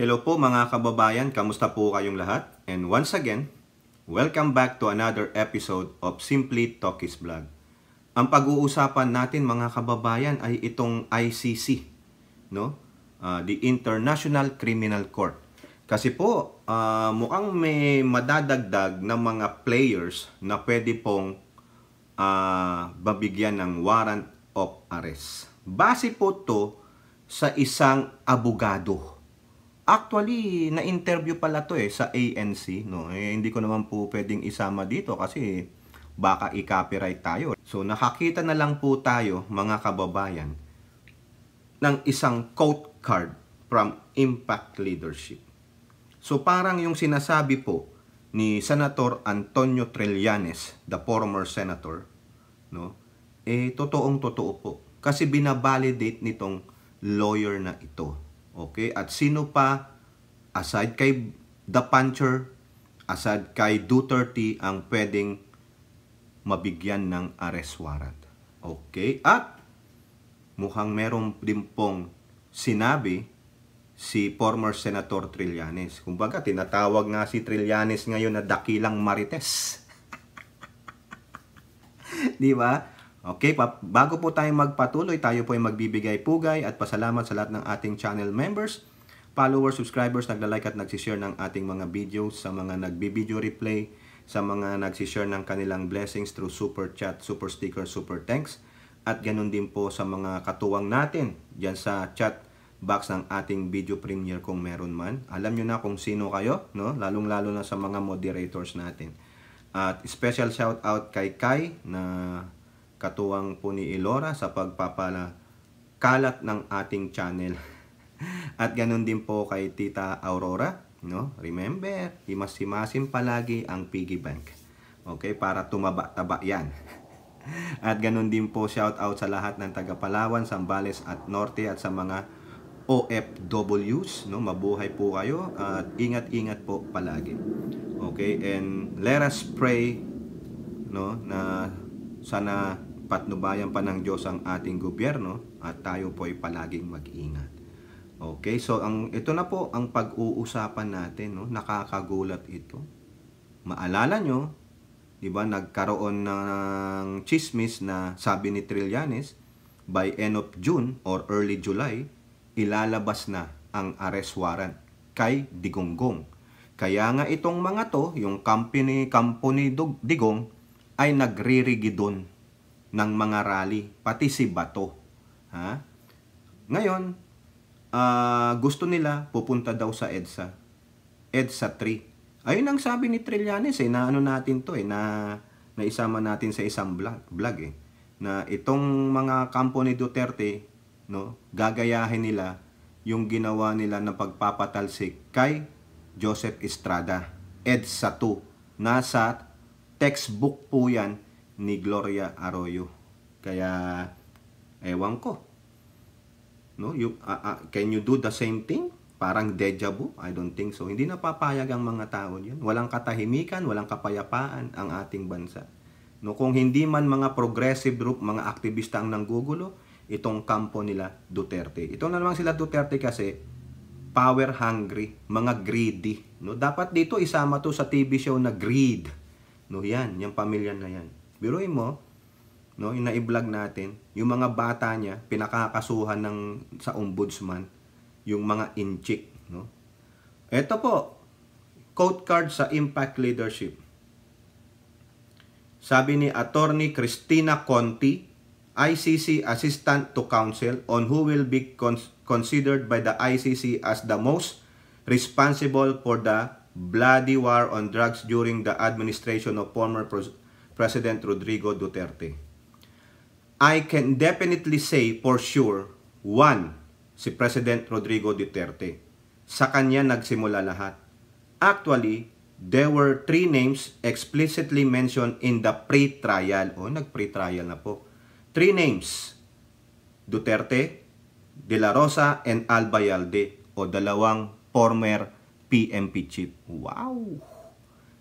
Hello po mga kababayan, kamusta po kayong lahat? And once again, welcome back to another episode of Simply Talkies Vlog. Ang pag-uusapan natin mga kababayan ay itong ICC, no? Uh, the International Criminal Court. Kasi po, uh, mukhang may madadagdag na mga players na pwede pong uh, ah, babigyan ng warrant of arrest. Base po to sa isang abogado Actually, na-interview pala to eh sa ANC, no? Eh, hindi ko naman po pwedeng isama dito kasi baka i-copyright tayo. So, nakakita na lang po tayo, mga kababayan, ng isang quote card from Impact Leadership. So, parang yung sinasabi po ni Senator Antonio Trillanes, the former senator, no? Eh, totoong totoo po. Kasi binabalidate nitong lawyer na ito Okay? At sino pa aside kay The Puncher, aside kay Duterte ang pwedeng mabigyan ng arrest warrant. Okay? At mukhang meron din pong sinabi si former Senator Trillanes. Kumbaga, tinatawag nga si Trillanes ngayon na dakilang marites. Di ba? Okay, bago po tayo magpatuloy, tayo po ay magbibigay pugay at pasalamat sa lahat ng ating channel members, followers, subscribers, nagla-like at nagsishare ng ating mga videos, sa mga nagbibideo replay, sa mga nagsishare ng kanilang blessings through super chat, super sticker, super thanks, at ganun din po sa mga katuwang natin dyan sa chat box ng ating video premiere kung meron man. Alam nyo na kung sino kayo, no? lalong-lalo na sa mga moderators natin. At special shout out kay Kai na katuwang po ni Ilora sa pagpapala kalat ng ating channel. At ganun din po kay Tita Aurora, no? Remember, himas-himasin palagi ang piggy bank. Okay, para tumaba-taba 'yan. At ganun din po shout out sa lahat ng taga Palawan, Sambales at Norte at sa mga OFWs, no? Mabuhay po kayo at ingat-ingat po palagi. Okay, and let us pray no na sana patnubayan pa ng Diyos ang ating gobyerno at tayo po ay palaging mag-ingat. Okay, so ang ito na po ang pag-uusapan natin, no? Nakakagulat ito. Maalala nyo, 'di ba, nagkaroon ng chismis na sabi ni Trillanes by end of June or early July ilalabas na ang arrest warrant kay Digonggong. Kaya nga itong mga to, yung company, company Digong ay doon ng mga rally, pati si Bato. Ha? Ngayon, uh, gusto nila pupunta daw sa EDSA. EDSA 3. Ayun ang sabi ni Trillanes eh, na ano natin to eh, na, na natin sa isang vlog, vlog eh. Na itong mga kampo ni Duterte, no, gagayahin nila yung ginawa nila na pagpapatalsik kay Joseph Estrada. EDSA 2. Nasa textbook po yan ni Gloria Arroyo. Kaya, ewan ko. No, you, uh, uh, can you do the same thing? Parang deja vu? I don't think so. Hindi napapayag ang mga tao yun. Walang katahimikan, walang kapayapaan ang ating bansa. No, kung hindi man mga progressive group, mga aktivista ang nanggugulo, itong kampo nila Duterte. Ito na naman sila Duterte kasi power hungry, mga greedy. No, dapat dito isama to sa TV show na greed. No, yan, yung pamilya na yan biruin mo, no, yung na-vlog natin, yung mga bata niya, pinakakasuhan ng, sa ombudsman, yung mga inchik, no. Ito po, quote card sa Impact Leadership. Sabi ni Attorney Christina Conti, ICC Assistant to Counsel on who will be cons considered by the ICC as the most responsible for the bloody war on drugs during the administration of former pres President Rodrigo Duterte. I can definitely say for sure, one, si President Rodrigo Duterte. Sa kanya nagsimula lahat. Actually, there were three names explicitly mentioned in the pre-trial. O, oh, nag-pre-trial na po. Three names. Duterte, De La Rosa, and Albayalde. O, dalawang former PMP chief. Wow!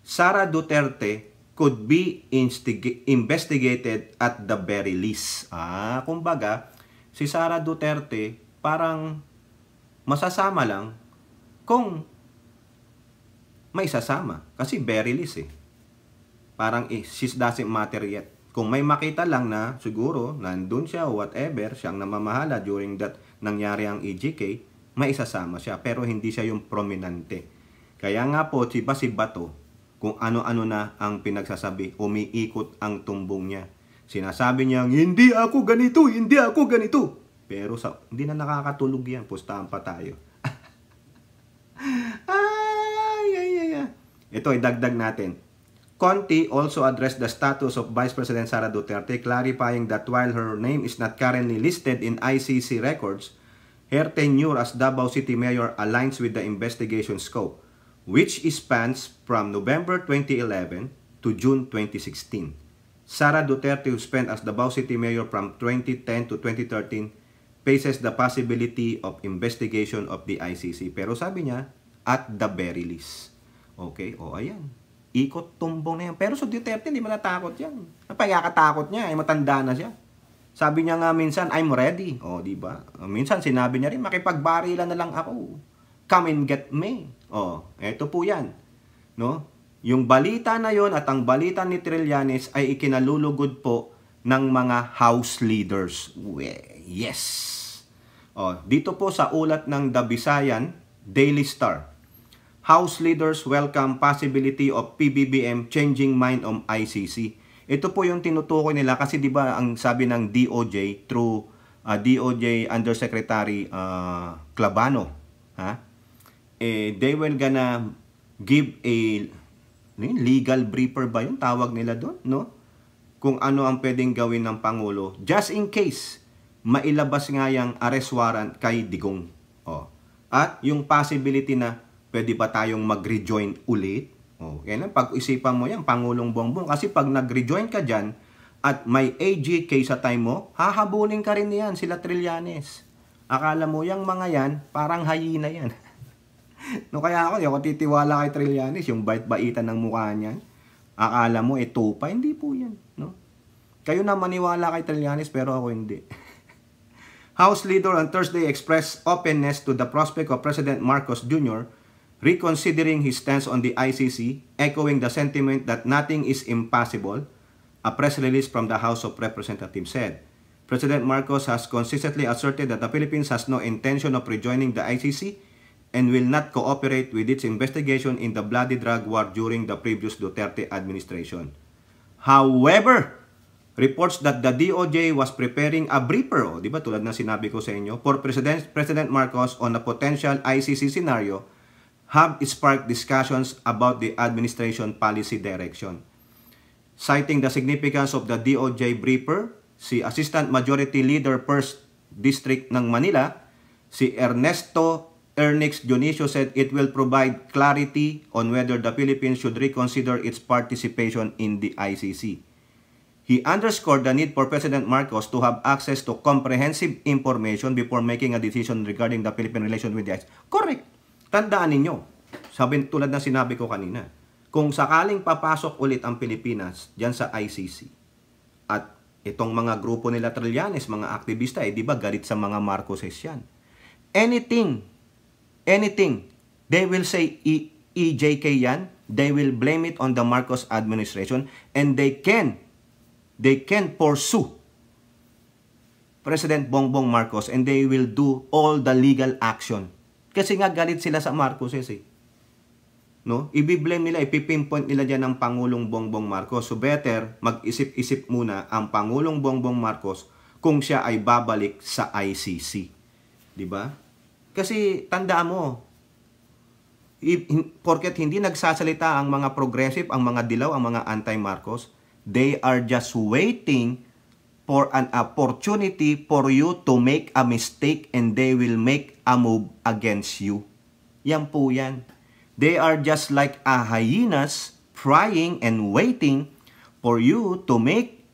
Sara Duterte could be investigated at the very least. Ah, kumbaga, si Sara Duterte parang masasama lang kung may sasama. Kasi very least eh. Parang eh, she's doesn't matter yet. Kung may makita lang na siguro nandun siya whatever, siyang namamahala during that nangyari ang EGK, may isasama siya pero hindi siya yung prominente. Kaya nga po, si ba si Bato, kung ano-ano na ang pinagsasabi. Umiikot ang tumbong niya. Sinasabi niya, hindi ako ganito, hindi ako ganito. Pero sa, hindi na nakakatulog yan. Pustahan pa tayo. ay, ay, ay, ay. Ito, idagdag natin. Conti also addressed the status of Vice President Sara Duterte, clarifying that while her name is not currently listed in ICC records, her tenure as Davao City Mayor aligns with the investigation scope which spans from November 2011 to June 2016. Sara Duterte, who spent as Davao City Mayor from 2010 to 2013, faces the possibility of investigation of the ICC. Pero sabi niya, at the very least. Okay, o oh, ayan. Ikot tumbong na yan. Pero sa so Duterte, hindi matatakot yan. Napagkakatakot niya, ay eh, matanda na siya. Sabi niya nga minsan, I'm ready. O, oh, di ba? Minsan sinabi niya rin, makipagbarilan na lang ako. Come and get me. Oh, eto po 'yan. No? Yung balita na 'yon at ang balita ni Trillanes ay ikinalulugod po ng mga house leaders. Yes. Oh, dito po sa ulat ng The Visayan Daily Star. House leaders welcome possibility of PBBM changing mind on ICC. Ito po yung tinutukoy nila kasi 'di ba ang sabi ng DOJ through uh, ah, DOJ Undersecretary uh, ah, Clavano, ha? eh, they were gonna give a ano yun, legal briefer ba yung tawag nila doon, no? Kung ano ang pwedeng gawin ng Pangulo just in case mailabas nga yung arrest warrant kay Digong. Oh. At yung possibility na pwede ba tayong mag-rejoin ulit? Oh, yan lang. Pag-isipan mo yan, Pangulong Bongbong. Kasi pag nag-rejoin ka dyan, at may AGK sa time mo, hahabulin ka rin yan, sila Trillanes. Akala mo yung mga yan, parang hayina yan. no kaya ako, di ako titiwala kay Trillanes, yung bait-baitan ng mukha niya. Akala mo, ito eh, pa, hindi po yan. No? Kayo na maniwala kay Trillanes, pero ako hindi. House leader on Thursday expressed openness to the prospect of President Marcos Jr. reconsidering his stance on the ICC, echoing the sentiment that nothing is impossible, a press release from the House of Representatives said. President Marcos has consistently asserted that the Philippines has no intention of rejoining the ICC and will not cooperate with its investigation in the bloody drug war during the previous Duterte administration. However, reports that the DOJ was preparing a briefer, oh, di ba tulad ng sinabi ko sa inyo, for President, President Marcos on a potential ICC scenario have sparked discussions about the administration policy direction. Citing the significance of the DOJ briefer, si Assistant Majority Leader 1st District ng Manila, si Ernesto Ernest Dionisio said it will provide clarity on whether the Philippines should reconsider its participation in the ICC. He underscored the need for President Marcos to have access to comprehensive information before making a decision regarding the Philippine relation with the ICC. Correct. Tandaan ninyo, sabi, tulad ng sinabi ko kanina, kung sakaling papasok ulit ang Pilipinas dyan sa ICC at itong mga grupo nila Trillanes, mga aktivista, eh, di ba galit sa mga Marcoses yan. Anything anything, they will say e EJK yan, they will blame it on the Marcos administration and they can, they can pursue President Bongbong Marcos and they will do all the legal action. Kasi nga galit sila sa Marcos eh. No? Ibi-blame nila, ipipinpoint nila dyan ng Pangulong Bongbong Marcos. So better, mag-isip-isip muna ang Pangulong Bongbong Marcos kung siya ay babalik sa ICC. 'Di ba? Kasi tandaan mo, porket hindi nagsasalita ang mga progressive, ang mga dilaw, ang mga anti-Marcos, they are just waiting for an opportunity for you to make a mistake and they will make a move against you. Yan po yan. They are just like a hyenas prying and waiting for you to make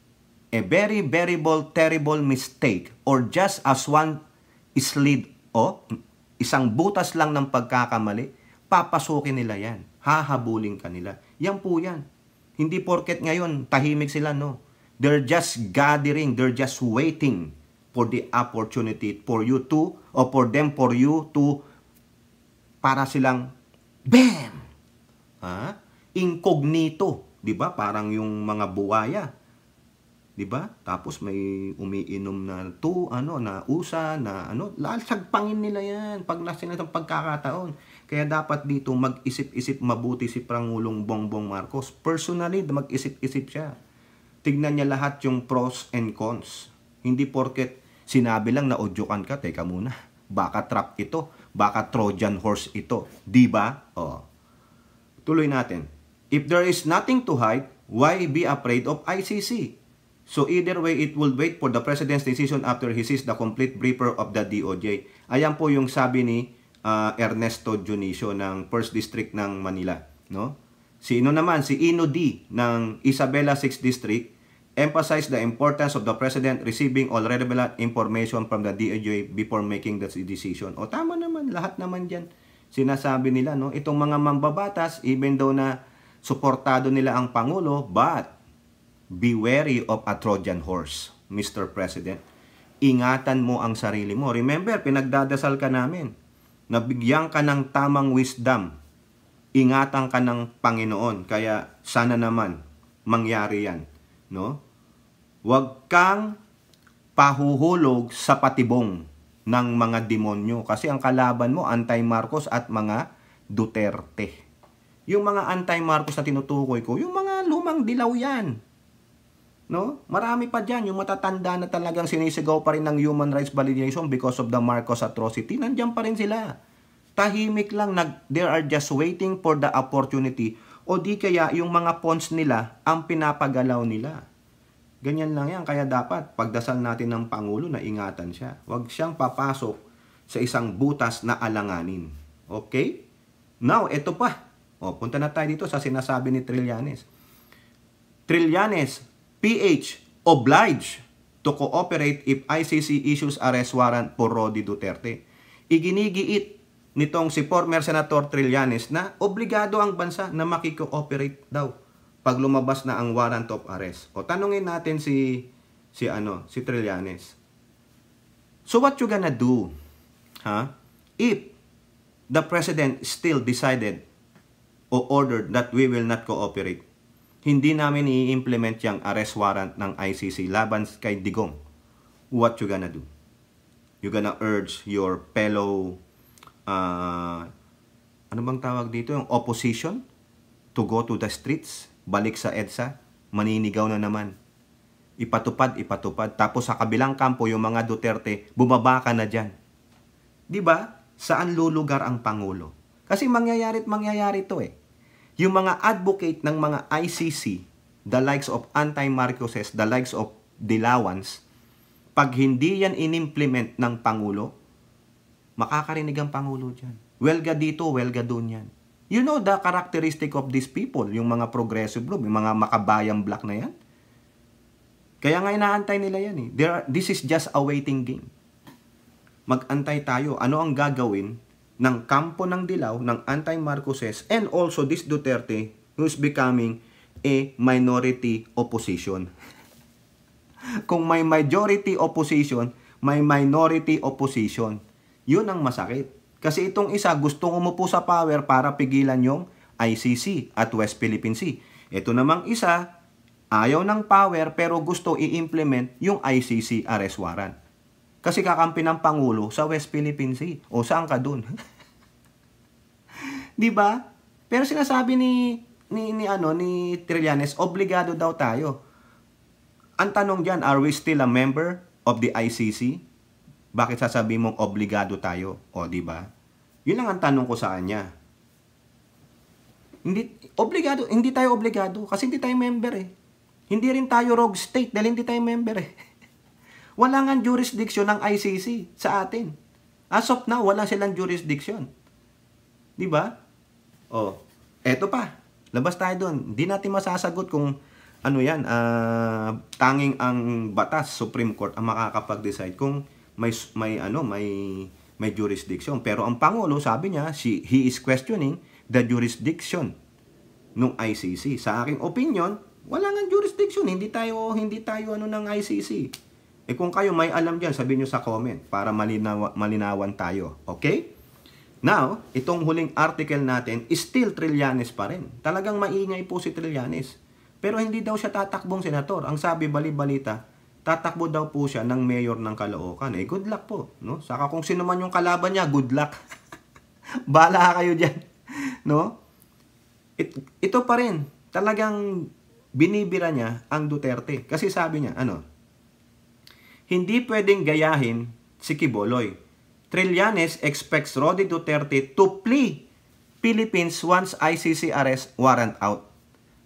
a very, very bold, terrible mistake or just as one slid, oh, isang butas lang ng pagkakamali, papasukin nila yan. Hahabulin kanila. Yan po yan. Hindi porket ngayon, tahimik sila, no? They're just gathering, they're just waiting for the opportunity for you to, or for them, for you to, para silang, bam! Ha? Incognito. di ba Parang yung mga buwaya 'di ba? Tapos may umiinom na to, ano, na usa, na ano, lalsagpangin nila 'yan pag nasa nitong pagkakataon. Kaya dapat dito mag-isip-isip mabuti si Pangulong Bongbong Marcos. Personally, mag-isip-isip siya. Tignan niya lahat yung pros and cons. Hindi porket sinabi lang na odyokan oh, ka, teka muna. Baka trap ito, baka Trojan horse ito, 'di ba? Oh. Tuloy natin. If there is nothing to hide, why be afraid of ICC? So either way, it will wait for the President's decision after he sees the complete briefer of the DOJ. Ayan po yung sabi ni uh, Ernesto Junicio ng 1st District ng Manila. No? Sino naman? Si Ino D ng Isabela 6th District emphasized the importance of the President receiving all relevant information from the DOJ before making the decision. O tama naman, lahat naman dyan. Sinasabi nila, no? itong mga mambabatas, even though na suportado nila ang Pangulo, but Be wary of a Trojan horse, Mr. President. Ingatan mo ang sarili mo. Remember, pinagdadasal ka namin. Nabigyan ka ng tamang wisdom. Ingatan ka ng Panginoon. Kaya sana naman mangyari yan. No? Huwag kang pahuhulog sa patibong ng mga demonyo. Kasi ang kalaban mo, anti-Marcos at mga Duterte. Yung mga anti-Marcos na tinutukoy ko, yung mga lumang dilaw yan. No? Marami pa dyan, yung matatanda na talagang sinisigaw pa rin ng human rights validation because of the Marcos atrocity, nandyan pa rin sila. Tahimik lang, nag, they are just waiting for the opportunity o di kaya yung mga pawns nila ang pinapagalaw nila. Ganyan lang yan, kaya dapat pagdasal natin ng Pangulo na ingatan siya. Huwag siyang papasok sa isang butas na alanganin. Okay? Now, ito pa. O, punta na tayo dito sa sinasabi ni Trillanes. Trillanes, PH obliged to cooperate if ICC issues arrest warrant for Rodi Duterte. Iginigiit nitong si former Senator Trillanes na obligado ang bansa na makikooperate daw pag lumabas na ang warrant of arrest. O tanungin natin si si ano, si Trillanes. So what you gonna do? Huh? If the president still decided or ordered that we will not cooperate hindi namin i-implement yung arrest warrant ng ICC laban kay Digong, what you gonna do? You gonna urge your fellow, uh, ano bang tawag dito, yung opposition to go to the streets, balik sa EDSA, maninigaw na naman. Ipatupad, ipatupad. Tapos sa kabilang kampo, yung mga Duterte, bumaba ka na dyan. ba? Diba? Saan lulugar ang Pangulo? Kasi mangyayari't mangyayari to eh yung mga advocate ng mga ICC, the likes of anti-Marcoses, the likes of Dilawans, pag hindi yan inimplement ng Pangulo, makakarinig ang Pangulo dyan. Welga dito, welga doon yan. You know the characteristic of these people, yung mga progressive group, yung mga makabayang black na yan. Kaya nga inaantay nila yan eh. There are, this is just a waiting game. Mag-antay tayo. Ano ang gagawin ng kampo ng dilaw ng anti-Marcoses and also this Duterte who is becoming a minority opposition. Kung may majority opposition, may minority opposition. Yun ang masakit. Kasi itong isa gustong umupo sa power para pigilan yung ICC at West Philippine Sea. Ito namang isa, ayaw ng power pero gusto i-implement yung ICC arrest warrant. Kasi kakampi ng Pangulo sa West Philippine Sea. O saan ka dun? di ba? Pero sinasabi ni ni, ni ano ni Trillanes, obligado daw tayo. Ang tanong diyan, are we still a member of the ICC? Bakit sasabihin mong obligado tayo? O di ba? Yun lang ang tanong ko sa kanya. Hindi obligado, hindi tayo obligado kasi hindi tayo member eh. Hindi rin tayo rogue state dahil hindi tayo member eh. Wala nga jurisdiction ng ICC sa atin. As of now, wala silang jurisdiction. Di ba? Oh, eto pa. Labas tayo doon. Hindi natin masasagot kung ano yan, uh, tanging ang batas, Supreme Court ang makakapag-decide kung may may ano, may may jurisdiction. Pero ang pangulo, sabi niya, she, he is questioning the jurisdiction ng ICC. Sa aking opinion, wala nga jurisdiction, hindi tayo hindi tayo ano ng ICC. Eh kung kayo may alam dyan, sabihin nyo sa comment para malinaw malinawan tayo. Okay? Now, itong huling article natin, is still Trillanes pa rin. Talagang maingay po si Trillanes. Pero hindi daw siya tatakbong senator. Ang sabi bali-balita, tatakbo daw po siya ng mayor ng Caloocan. Eh, good luck po. No? Saka kung sino man yung kalaban niya, good luck. Bala kayo dyan. No? It, ito pa rin, talagang binibira niya ang Duterte. Kasi sabi niya, ano, hindi pwedeng gayahin si Kiboloy. Trillanes expects Rodi Duterte to plea Philippines once ICC arrest warrant out.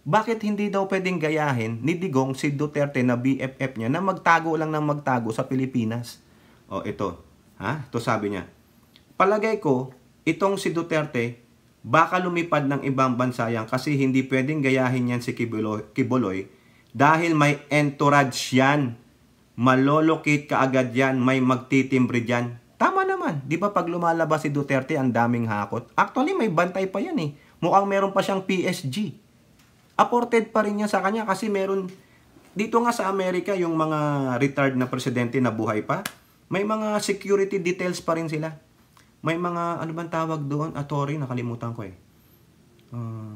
Bakit hindi daw pwedeng gayahin ni Digong si Duterte na BFF niya na magtago lang ng magtago sa Pilipinas? O ito, ha? Ito sabi niya. Palagay ko, itong si Duterte baka lumipad ng ibang bansa yan kasi hindi pwedeng gayahin yan si Kiboloy, Kiboloy dahil may entourage yan malolocate ka agad yan, may magtitimbre dyan. Tama naman, di ba pag lumalabas si Duterte, ang daming hakot. Actually, may bantay pa yan eh. Mukhang meron pa siyang PSG. Apported pa rin niya sa kanya kasi meron, dito nga sa Amerika, yung mga retired na presidente na buhay pa, may mga security details pa rin sila. May mga, ano bang tawag doon? Atory, nakalimutan ko eh. Uh,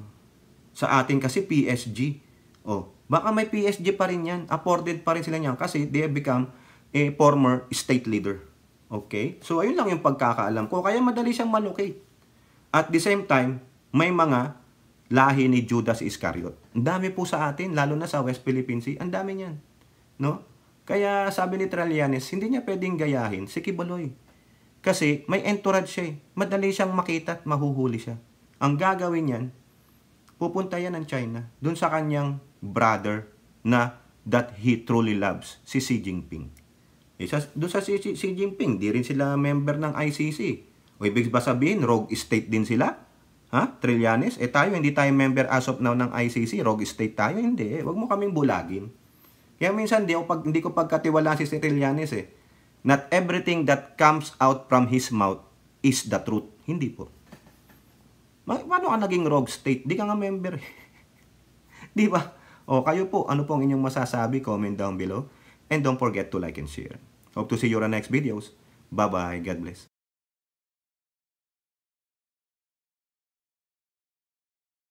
sa atin kasi PSG. Oh, Baka may PSG pa rin yan. Afforded pa rin sila niyan kasi they have become a former state leader. Okay? So, ayun lang yung pagkakaalam ko. Kaya madali siyang malocate. At the same time, may mga lahi ni Judas Iscariot. Ang dami po sa atin, lalo na sa West Philippine Sea. Ang dami niyan. No? Kaya sabi ni Tralianes, hindi niya pwedeng gayahin si Kibaloy. Kasi may entourage siya eh. Madali siyang makita at mahuhuli siya. Ang gagawin niyan, pupunta yan ng China. Doon sa kanyang brother na that he truly loves, si Xi Jinping. E sa, doon sa Xi, Xi Jinping, di rin sila member ng ICC. O ibig ba sabihin, rogue state din sila? Ha? Trillianes? Eh tayo, hindi tayo member as of now ng ICC. Rogue state tayo? Hindi. Eh. Huwag mo kaming bulagin. Kaya minsan, di, ako pag, hindi ko pagkatiwala si Trillianes eh. Not everything that comes out from his mouth is the truth. Hindi po. Ma paano ka naging rogue state? Di ka nga member. Eh. di ba? O oh, kayo po, ano po ang inyong masasabi? Comment down below. And don't forget to like and share. Hope to see you on next videos. Bye-bye. God bless.